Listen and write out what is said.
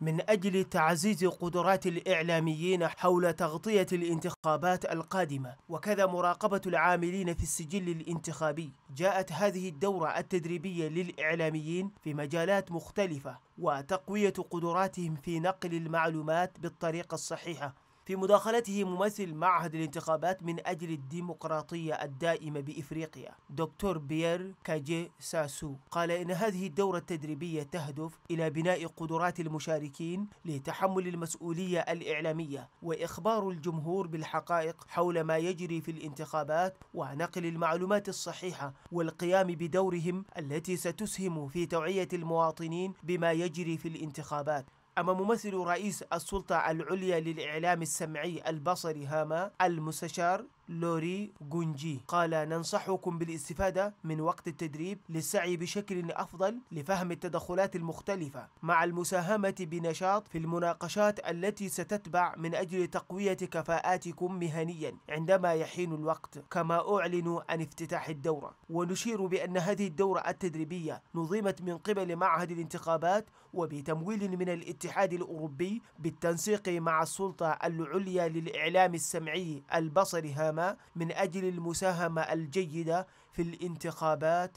من أجل تعزيز قدرات الإعلاميين حول تغطية الانتخابات القادمة وكذا مراقبة العاملين في السجل الانتخابي جاءت هذه الدورة التدريبية للإعلاميين في مجالات مختلفة وتقوية قدراتهم في نقل المعلومات بالطريقة الصحيحة في مداخلته ممثل معهد الانتخابات من أجل الديمقراطية الدائمة بإفريقيا دكتور بيير كاجي ساسو قال إن هذه الدورة التدريبية تهدف إلى بناء قدرات المشاركين لتحمل المسؤولية الإعلامية وإخبار الجمهور بالحقائق حول ما يجري في الانتخابات ونقل المعلومات الصحيحة والقيام بدورهم التي ستسهم في توعية المواطنين بما يجري في الانتخابات أما ممثل رئيس السلطة العليا للإعلام السمعي البصري هاما المستشار لوري جونجي قال ننصحكم بالاستفادة من وقت التدريب للسعي بشكل أفضل لفهم التدخلات المختلفة مع المساهمة بنشاط في المناقشات التي ستتبع من أجل تقوية كفاءاتكم مهنيا عندما يحين الوقت كما أعلن عن افتتاح الدورة ونشير بأن هذه الدورة التدريبية نظمت من قبل معهد الانتخابات وبتمويل من الاتحاد الأوروبي بالتنسيق مع السلطة العليا للإعلام السمعي البصري هاما من أجل المساهمة الجيدة في الانتخابات